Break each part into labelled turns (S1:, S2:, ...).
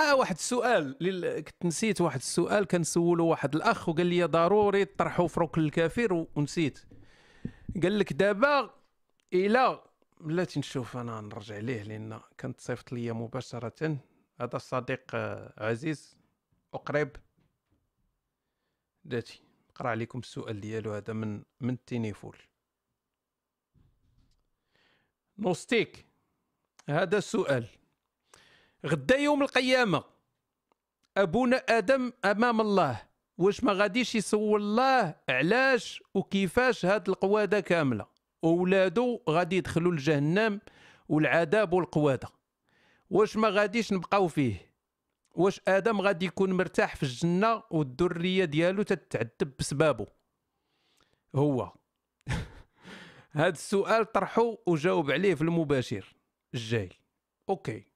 S1: اه واحد السؤال لل... كنت نسيت واحد السؤال كان سولو واحد الاخ وقال لي ضروري طرحوا في ركن الكافر و... ونسيت قال لك دابا الى بلاتي نشوف انا نرجع ليه لان كانت صيفط ليا مباشره هذا الصديق آه، عزيز وقريب داتي نقرا عليكم السؤال ديالو هذا من من التينيفول نوستيك هذا السؤال غدا يوم القيامه ابونا ادم امام الله واش ما غاديش يسول الله علاش وكيفاش هاد القواده كامله وولادو غادي يدخلوا لجهنم والعذاب والقواده واش ما غاديش نبقاو فيه واش ادم غادي يكون مرتاح في الجنه والذريه ديالو تتعذب بسبابه هو هاد السؤال طرحو وجاوب عليه في المباشر الجاي اوكي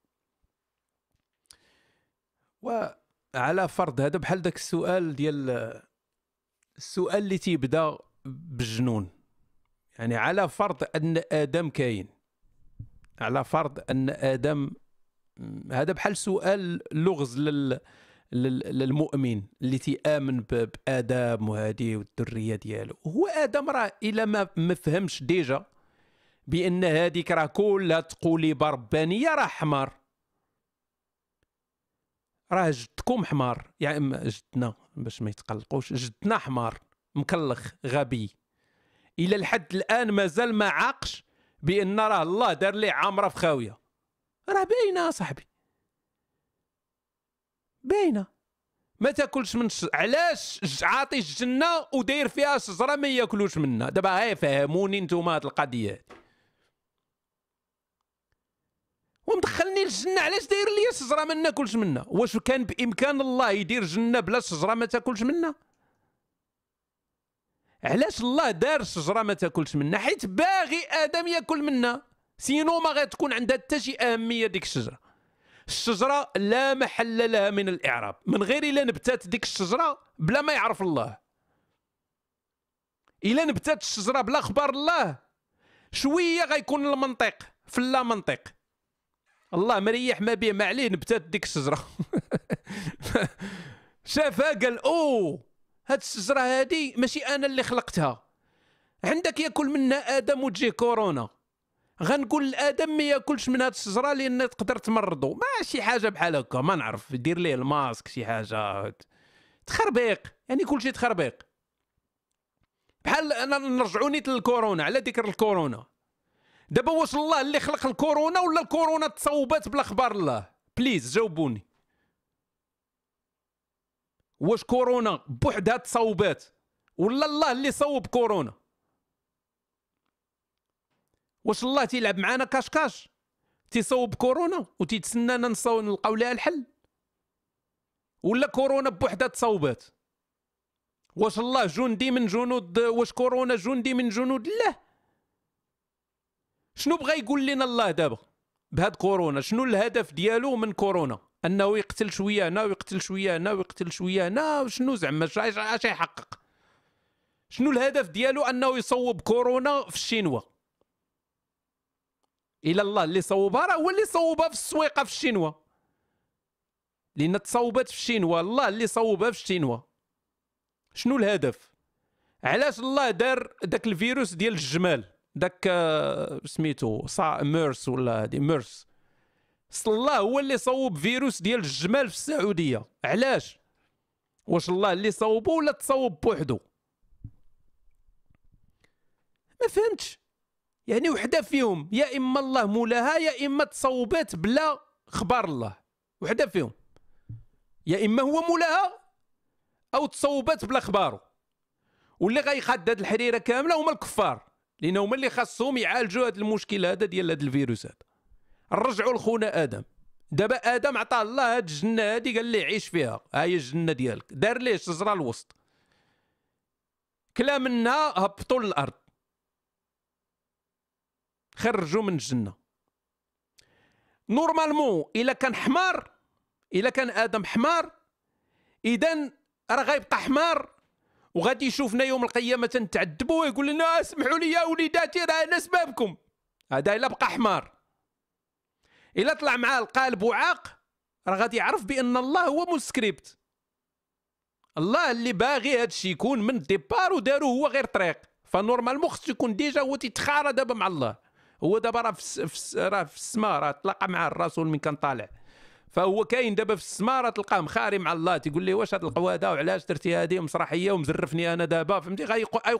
S1: وعلى فرض هذا بحال داك السؤال ديال السؤال اللي تيبدا بالجنون يعني على فرض ان ادم كاين على فرض ان ادم هذا بحال سؤال لغز لل للمؤمن اللي تيامن بادم وهذه والذريه ديالو هو ادم راه الا ما مفهمش ديجا بان هذيك راه كلها تقولي بربانيه راه حمار راه جدكم حمار يا يعني اما جدنا باش ما يتقلقوش جدنا حمار مكلخ غبي الى الحد الان مازال ما عاقش بان راه الله دار ليه عامره في خاويه راه باينه صاحبي باينه ما تاكلش من علاش عاطي الجنه وداير فيها شجره ما ياكلوش منها دابا غير فهموني نتوما هاد القضيه هادي دخلني الجنه علاش داير لي الشجره ما ناكلش منها واش كان بامكان الله يدير جنه بلا الشجره ما تاكلش منها علاش الله دار الشجره ما تاكلش منها حيت باغي ادم ياكل منها سينو ما غتكون عندها حتى شي اهميه ديك الشجره الشجره لا محل لها من الاعراب من غير الا نبتات ديك الشجره بلا ما يعرف الله الا نبتات الشجره بلا اخبار الله شويه غيكون المنطق في اللا منطق الله مريح ما بيه ما عليه نبتات ديك الشجره شافها قال او هاد الشجره هادي ماشي انا اللي خلقتها عندك ياكل منها ادم وتجي كورونا غنقول لادم ما ياكلش من هاد الشجره لان تقدر تمرضو ما شي حاجه بحال هكا ما نعرف دير ليه الماسك شي حاجه تخربيق يعني كلشي تخربيق بحال انا نرجعوني للكورونا على ذكر الكورونا دابا واش الله اللي خلق الكورونا ولا الكورونا تصوبات بلا خبر الله بليز جاوبوني واش كورونا بوحدها تصوبات ولا الله اللي صوب كورونا واش الله تيلعب معانا كاشكاش تيصوب كورونا وتيتسنانا نلقاو لها الحل ولا كورونا بوحدها تصوبات واش الله جندي من جنود واش كورونا جندي من جنود الله شنو بغى يقول لنا الله دابا بهاد كورونا شنو الهدف ديالو من كورونا انه يقتل شويه هنا ويقتل شويه هنا ويقتل شويه هنا شنو زعما اش يحقق شنو الهدف ديالو انه يصوب كورونا في الشينوا الى الله اللي صوبها راه هو اللي صوبها في السويقه في الشينوا لان تصوبت في الشينوا الله اللي صوبها في الشينوا شنو الهدف علاش الله دار داك الفيروس ديال الجمال داك آه، سميتو صا ميرس ولا هادي ميرس الله هو اللي صوب فيروس ديال الجمال في السعوديه علاش واش الله اللي صوبو ولا تصوب بوحدو ما فهمتش يعني وحده فيهم يا اما الله مولاها يا اما تصوبات بلا خبر الله وحده فيهم يا اما هو مولاها او تصوبات بلا خبارو واللي غيخد هاد الحريره كامله هما الكفار لان هما اللي خاصهم يعالجوا هذا المشكل هذا ديال هذا الفيروس هذا رجعوا لخونا ادم دابا ادم عطاه الله هاد الجنه هادي قال لي عيش فيها ها هي الجنه ديالك دار ليه الشجره الوسط كلا منها هبطوا للارض خرجوا من الجنه نورمالمون الا كان حمار الا كان ادم حمار اذا راه غيبقى حمار وغادي يشوفنا يوم القيامه تنتعذبوا ويقول لنا اسمحوا لي يا وليداتي راه انا سبابكم هذا الا بقى حمار الا طلع معاه القالب وعاق راه غادي يعرف بان الله هو مسكريبت الله اللي باغي هادشي الشيء يكون من الديبار ودارو هو غير طريق فنورمالمون خصو يكون ديجا هو تيتخارى دابا مع الله هو دابا راه في راه في السماء راه تلاقى مع الرسول من كان طالع فهو كاين دابا في السماره تلقاه مخاري مع الله تيقول لي واش هاد القواده وعلاش درتي هادي ومسرحيه ومزرفني انا دابا فهمتي غيوقع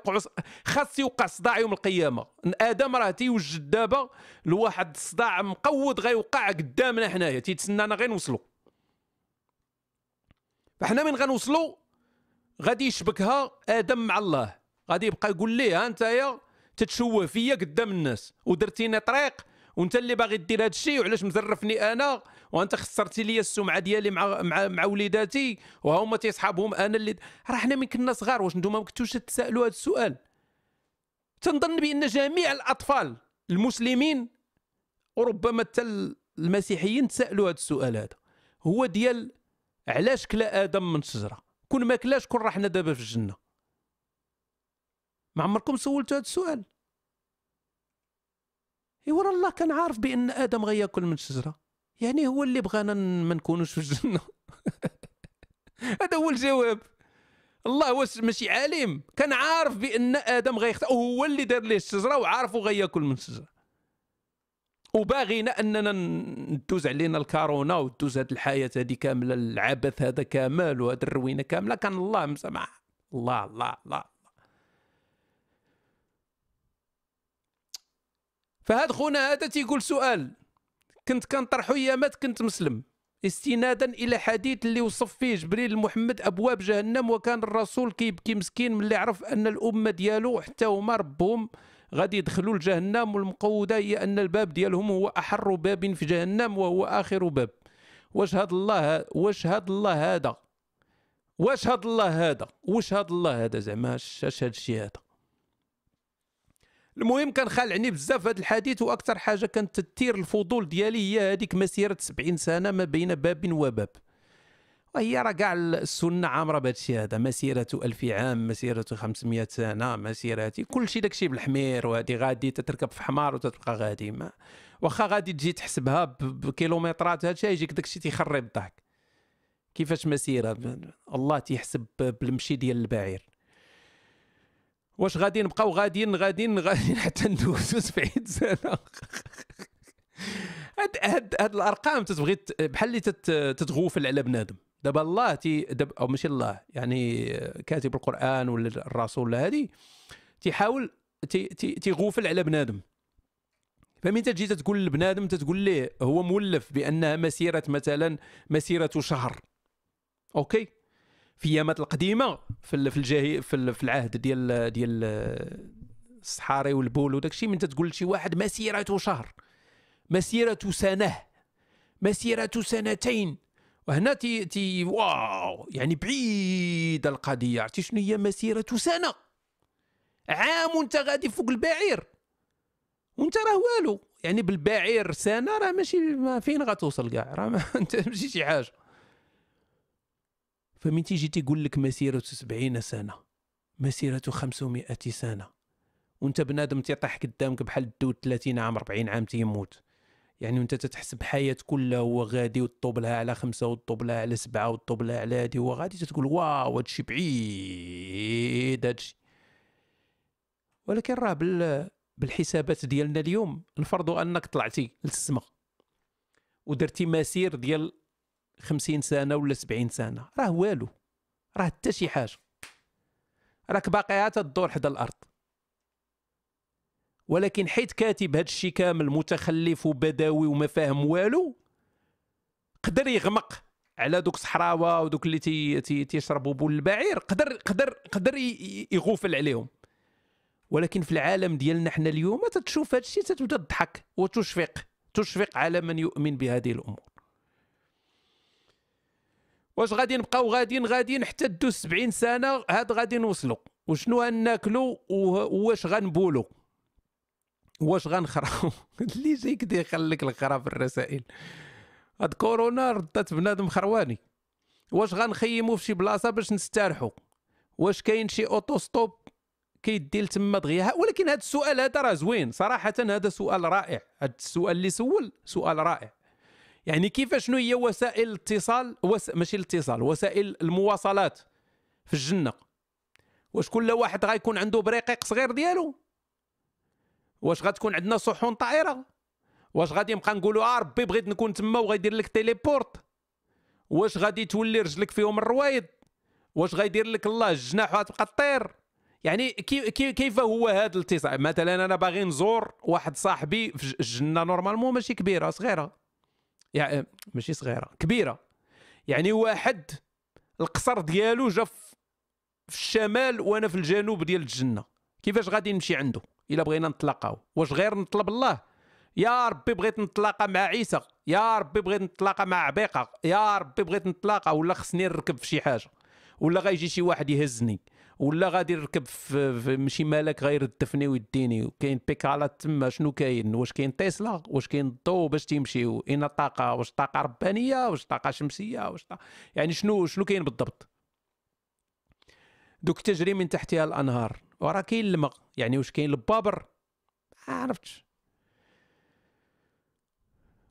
S1: خاص يوقع صداع يوم القيامه ادم راه تيوجد دابا لواحد الصداع مقود غيوقع قدامنا حنايا تيتسنانا غير نوصلوا فحنا من غنوصلوا غادي يشبكها ادم مع الله غادي يبقى يقول ليه انتيا تتشوه فيا قدام الناس ودرتيني طريق وانت اللي باغي دير هادشي وعلاش مزرفني انا وانت خسرتي لي السمعه ديالي مع مع, مع وليداتي وهما تيصحابهم انا اللي راه حنا من كنا صغار واش نتوما ما كنتوش تسالوا هذا السؤال تنظن بان جميع الاطفال المسلمين وربما حتى المسيحيين تسالوا هذا السؤال هذا هو ديال علاش كلا ادم من شجره كون ما كلاش كون راه حنا دابا في الجنه ما عمركم سولتوا هذا السؤال ايوا الله كان عارف بان ادم غياكل من الشجره يعني هو اللي بغانا ما نكونوش في الجنه هذا هو الجواب الله واش ماشي عالم كان عارف بان ادم غيخطئ وهو اللي دار ليه الشجره وعارف غياكل من الشجره وباغينا اننا ندوز علينا الكورونا ودوز هذه الحياه هذه كامله العبث هذا كامل وهذه الروينه كامله كان الله مسامح الله الله الله فهاد خونا هذا تيقول سؤال كنت كنطرحو ايامات كنت مسلم استنادا الى حديث اللي وصف فيه جبريل محمد ابواب جهنم وكان الرسول كيبكي مسكين ملي عرف ان الامه ديالو حتى هما ربهم غادي يدخلوا لجهنم والمقوده هي ان الباب ديالهم هو احر باب في جهنم وهو اخر باب واش هاد الله واش هاد الله هذا واش هاد الله هذا واش هاد الله هذا زعما اش هاد الشيء هذا المهم كان خالعني بزاف هذا الحديث واكثر حاجه كانت تثير الفضول ديالي هي هذيك مسيره 70 سنه ما بين باب وباب وهي راه كاع السنه عامره بهذا الشيء هذا مسيره 1000 عام مسيره 500 سنه مسيرتي كل شيء داكشي بالحمير وهذه غادي تتركب في حمار وتتبقى غادي ما واخا غادي تجي تحسبها بكيلومترات الشيء يجيك داكشي تيخرب الضحك كيفاش مسيره الله تيحسب بالمشي ديال البعير واش غادي نبقاو غاديين غاديين غاديين حتى ندوزو 70 سنه هاد هاد هاد الارقام تتبغي بحال اللي تتغوفل على بنادم دابا الله تي دب او ماشي الله يعني كاتب القران ولا الرسول ولا هادي تيحاول تي تيغوفل على بنادم فمن تجي تتقول لبنادم تتقول ليه هو مولف بانها مسيره مثلا مسيره شهر اوكي في ايامات القديمه في في الجاهي في, في العهد ديال ديال الصحاري والبول وداك الشيء من تقول لشي واحد مسيرة شهر مسيرة سنة مسيرة سنتين وهنا تي تي واو يعني بعيده القضيه عرفتي شنو هي مسيره سنه عام وانت غادي فوق البعير وانت راه والو يعني بالبعير سنه راه ماشي ما فين غتوصل كاع راه انت ماشي شي حاجه فمن تيجي تيقول لك مسيرة سبعين سنة مسيرة خمسمائة سنة وانت بنادم تيطيح قدامك بحال الدود 30 عام 40 عام تيموت يعني وانت تتحسب حياة كلها هو غادي وطوب على خمسة وطوب على سبعة وطوب على هادي هو غادي تتقول واو هادشي بعيد هادشي ولكن راه بال بالحسابات ديالنا اليوم نفرضوا انك طلعتي للسما ودرتي مسير ديال 50 سنه ولا 70 سنه راه والو راه حتى شي حاجه راك باقي تدور حدا الارض ولكن حيت كاتب هذا الشيء كامل متخلف وبدوي وما فاهم والو قدر يغمق على دوك الصحراوه ودوك اللي تي تي تيشربوا بول البعير قدر قدر قدر يغوفل عليهم ولكن في العالم ديالنا حنا اليوم تتشوف هذا الشيء تتبدا تضحك وتشفق تشفق على من يؤمن بهذه الامور واش غادي نبقاو غاديين غاديين حتى دو 70 سنه هاد غادي نوصلوا وشنو غناكلوا واش غنبولوا واش غنخراو اللي جاي كدي يخليك الخرا في الرسائل هاد كورونا ردات بنادم خرواني واش غنخيمو في شي بلاصه باش نستارحو واش كاين شي اوتوستوب كيدي لتما دغيا ولكن هاد السؤال هذا راه زوين صراحه هذا سؤال رائع هاد السؤال اللي سول سؤال رائع يعني كيف شنو هي وسائل الاتصال وس... ماشي الاتصال وسائل المواصلات في الجنه واش كل واحد غيكون عنده بريقيق صغير ديالو واش غتكون عندنا صحون طائره واش غادي نبقى نقولوا اه ربي بغيت نكون تما وغيدير لك تيليبورت واش غادي تولي رجلك فيهم الروايد واش غيدير لك الله الجناح وغتبقى طير يعني كي كي كيف هو هذا الاتصال مثلا انا باغي نزور واحد صاحبي في الجنه نورمالمون ماشي كبيره صغيره يعني ماشي صغيره كبيره يعني واحد القصر ديالو جا في الشمال وانا في الجنوب ديال الجنه كيفاش غادي نمشي عنده الا بغينا نتلاقاو واش غير نطلب الله يا ربي بغيت نتلاقى مع عيسى يا ربي بغيت نتلاقى مع عبيقه يا ربي بغيت نتلاقى ولا خصني نركب في شي حاجه ولا غيجي شي واحد يهزني ولا غادي نركب في ماشي ملاك غيردفني ويديني كاين بيكالا تما شنو كاين واش كاين تيسلا واش كاين الضو باش تيمشيو اين الطاقه واش طاقه ربانيه واش طاقه شمسيه واش طاقة يعني شنو شنو كاين بالضبط دوك تجري من تحتها الانهار وراه كاين الماء يعني واش كاين البابر ما عرفتش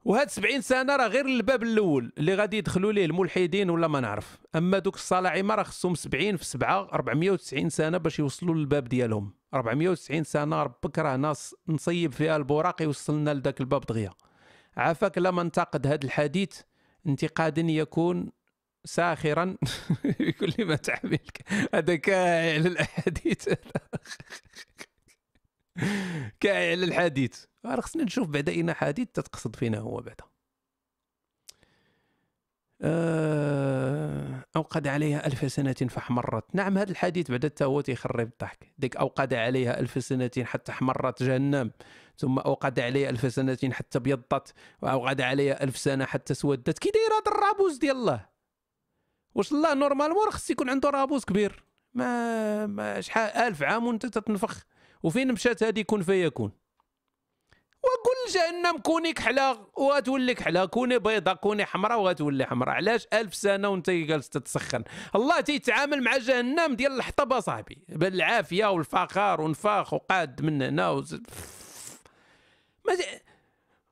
S1: وهاد 70 سنه راه غير الباب الاول اللي غادي يدخلوا ليه الملحدين ولا ما نعرف اما دوك الصلاعيمه راه خصهم 70 في 7 490 سنه باش يوصلوا للباب ديالهم 490 سنه ربك راه ناس نصيب فيها البراق يوصلنا لذاك الباب دغيا عافاك لما انتقد هذا الحديث انتقادا يكون ساخرا بكل ما تحملك هذا كاي على الحديث كاع على الحديث خصنا نشوف بعدا اين حديث تتقصد فينا هو بعدا آه، أوقد عليها ألف سنة فاحمرت نعم هذا الحديث بعد هو تيخرب الضحك ديك أوقد عليها ألف سنة حتى احمرت جهنم ثم أوقد عليها ألف سنة حتى ابيضت وأوقد عليها ألف سنة حتى سودت كي داير هذا الرابوس ديال الله واش الله نورمالمون خص يكون عنده رابوس كبير ما, ما شحال ألف عام وأنت تتنفخ وفين مشات هذه كن فيكون جهنم كوني كحله وغتولي كحله كوني بيضه كوني حمراء وغتولي حمراء علاش ألف سنه وانت جالس تتسخن الله تيتعامل مع جهنم ديال الحطب صاحبي بالعافيه والفخار ونفاخ وقاد من هنا وز... ما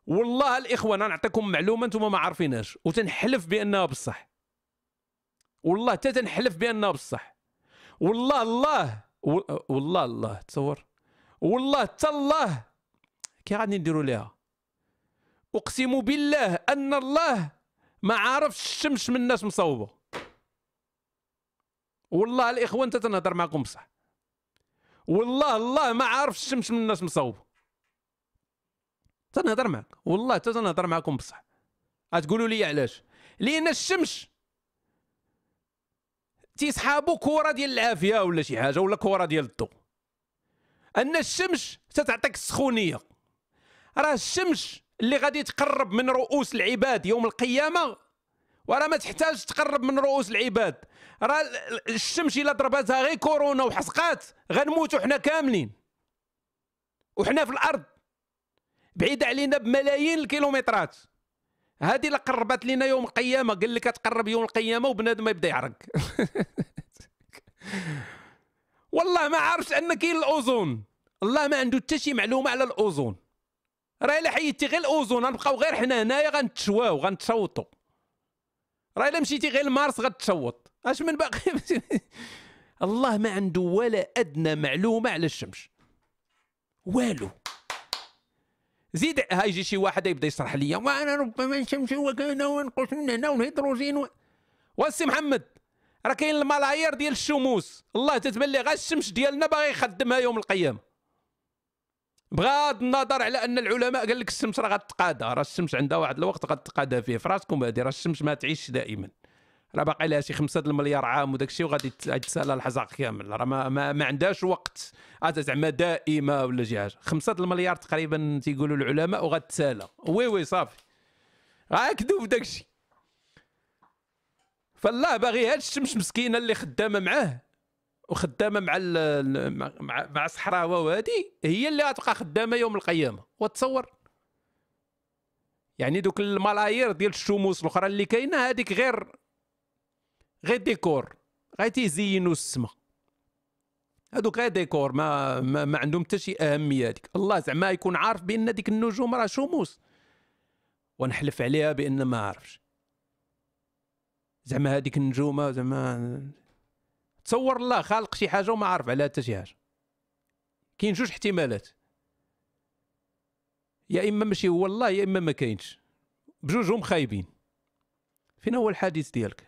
S1: والله الاخوان نعطيكم معلومه انتم ما عارفينهاش وتنحلف بانها بصح والله حتى تنحلف بانها بصح والله الله والله الله تصور والله حتى الله كي غادي نديروا ليها اقسم بالله ان الله ما عارفش الشمس من الناس مصوبه والله الاخوان تنهضر معكم بصح والله الله ما عارف الشمس من الناس مصوبه تنهضر معك والله تنهضر معكم بصح غتقولوا لي علاش لان الشمس تيسحابو كره ديال العافيه ولا شي حاجه ولا كره ديال الضو ان الشمس تتعطيك السخونيه راه الشمس اللي غادي تقرب من رؤوس العباد يوم القيامه وراه ما تحتاج تقرب من رؤوس العباد راه الشمس الا ضربتها غير كورونا وحسقات غنموتوا حنا كاملين وحنا في الارض بعيده علينا بملايين الكيلومترات هذه اللي قربت لنا يوم القيامه قال لك تقرب يوم القيامه وبنادم يبدا يعرق والله ما عارفش ان كاين الاوزون الله ما عنده حتى شي معلومه على الاوزون راه الا حيدتي غير الاوزون غنبقاو غير حنا هنايا غنتشواو غنتشوطو راه الا مشيتي غير لمارس غتشوط اش من باقي الله ما عنده ولا ادنى معلومه على الشمس والو زيد هاي يجي شي واحد يبدا يشرح لي وانا ربما الشمس كان ونقص من هنا والهيدروجين و... واسي محمد راه كاين الملايير ديال الشموس الله تتبان لي غير الشمس ديالنا باغي يخدمها يوم القيامه بغض النظر على ان العلماء قال لك الشمس راه غتقادى راه الشمس عندها واحد الوقت غتقادى فيه فراسكم هذه راه الشمس ما تعيش دائما راه باقي لها شي 5 المليار عام وداك الشيء وغادي تسالى الحزاق كامل راه ما, ما, ما عندهاش وقت زعما دائمه ولا شي حاجه 5 المليار تقريبا تيقولوا العلماء وغتسالى وي وي صافي كذوب داك الشيء فالله باغي هاد الشمس مسكينه اللي خدامه معاه وخدامه مع مع مع الصحراوه وهادي هي اللي غتبقى خدامه يوم القيامه وتصور يعني دوك الملايير ديال الشموس الاخرى اللي كاينه هذيك غير غير ديكور غير تيزينوا السما هادوك غير ديكور ما ما, ما عندهم حتى شي اهميه هذيك الله زعما يكون عارف بان ديك النجوم راه شموس ونحلف عليها بان ما عارفش زعما هذيك النجومه زعما تصور الله خالق شي حاجه وما عارف على حتى شي حاجه كاين جوج احتمالات يا اما ماشي هو الله يا اما ما كاينش بجوجهم خايبين فين هو الحديث ديالك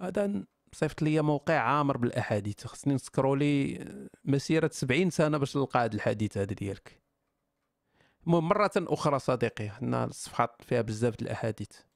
S1: هذا صيفط لي موقع عامر بالاحاديث خصني نسكرولي مسيره سبعين سنه باش نلقى هذا الحديث هذا ديالك مرة أخرى صديقي حنا الصفحات فيها بزاف الأحاديث